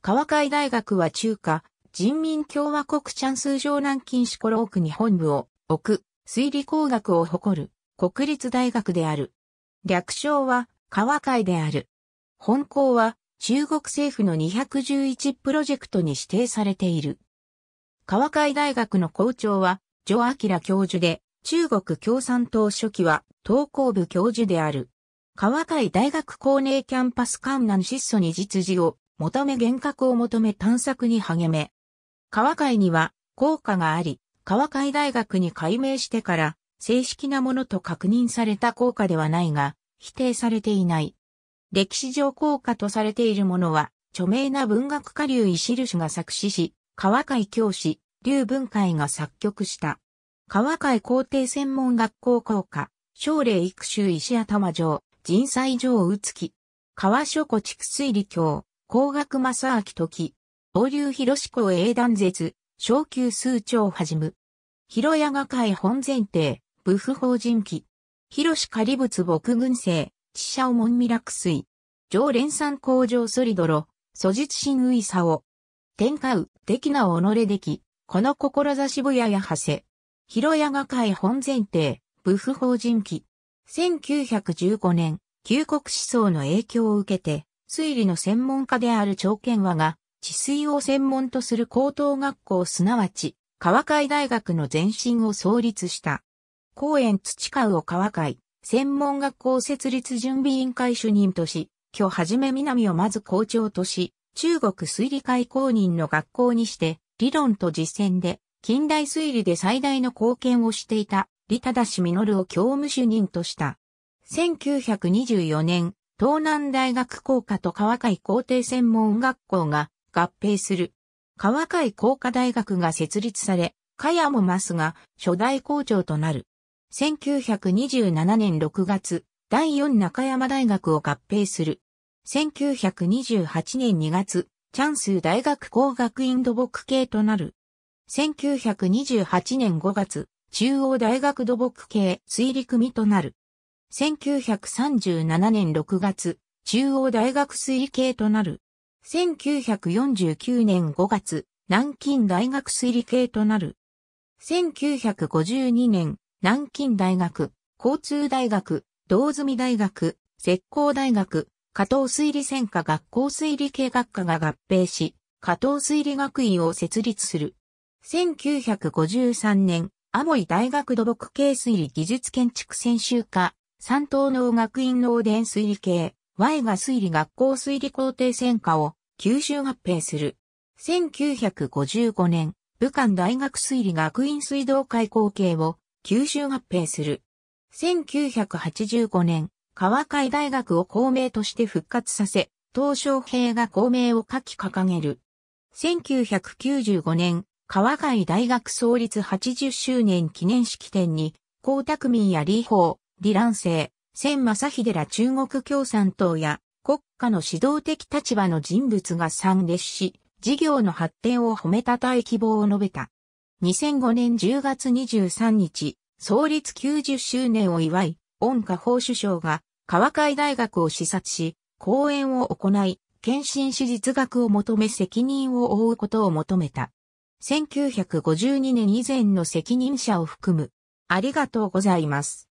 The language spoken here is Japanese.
川海大学は中華、人民共和国チャンス城南京市コロークに本部を置く、推理工学を誇る、国立大学である。略称は、川海である。本校は、中国政府の211プロジェクトに指定されている。川海大学の校長は、ジョアキラ教授で、中国共産党初期は、東工部教授である。川海大学校内キャンパス関南質素に実事を求め幻覚を求め探索に励め。川会には効果があり、川会大学に改名してから正式なものと確認された効果ではないが、否定されていない。歴史上効果とされているものは、著名な文学家流石る氏が作詞し、川会教師、劉文会が作曲した。川会皇帝専門学校校歌、奨励育州石頭城、人災城宇月、川書庫畜水理教、工学正明時、王流広志公英断絶、昇級数長はじむ。広屋が会本前提、武府法人記。広志仮仏牧群生、地者をもん門未落水。常連産工場ソリドロ、素実神ういさを。天下う、できな己でき、この志ぶややはせ。広屋が会本前提、武府法人記。1915年、旧国思想の影響を受けて、推理の専門家である長健和が、治水を専門とする高等学校すなわち、川海大学の前身を創立した。公園土川を川海、専門学校設立準備委員会主任とし、今日はじめ南をまず校長とし、中国推理会公認の学校にして、理論と実践で、近代推理で最大の貢献をしていた、利忠実を教務主任とした。1924年、東南大学工科と川海工程専門学校が合併する。川海工科大学が設立され、カヤもマスが初代校長となる。1927年6月、第4中山大学を合併する。1928年2月、チャンス大学工学院土木系となる。1928年5月、中央大学土木系水理組となる。1937年6月、中央大学水系となる。1949年5月、南京大学水理系となる。1952年、南京大学、交通大学、道積大学、石膏大学、加藤水理専科学校水理系学科が合併し、加藤水理学院を設立する。1953年、アモイ大学土木系水理技術建築専修科三等農学院農電推理系、Y が推理学校推理工程専科を九州合併する。1955年、武漢大学推理学院水道会工系を九州合併する。1985年、川海大学を公明として復活させ、東小平が公明を書き掲げる。1995年、川海大学創立80周年記念式典に、江沢民や李鵬、李蘭生、千正秀ら中国共産党や国家の指導的立場の人物が参列し、事業の発展を褒めたたえ希望を述べた。2005年10月23日、創立90周年を祝い、恩家法首相が川海大学を視察し、講演を行い、検診史実学を求め責任を負うことを求めた。1952年以前の責任者を含む。ありがとうございます。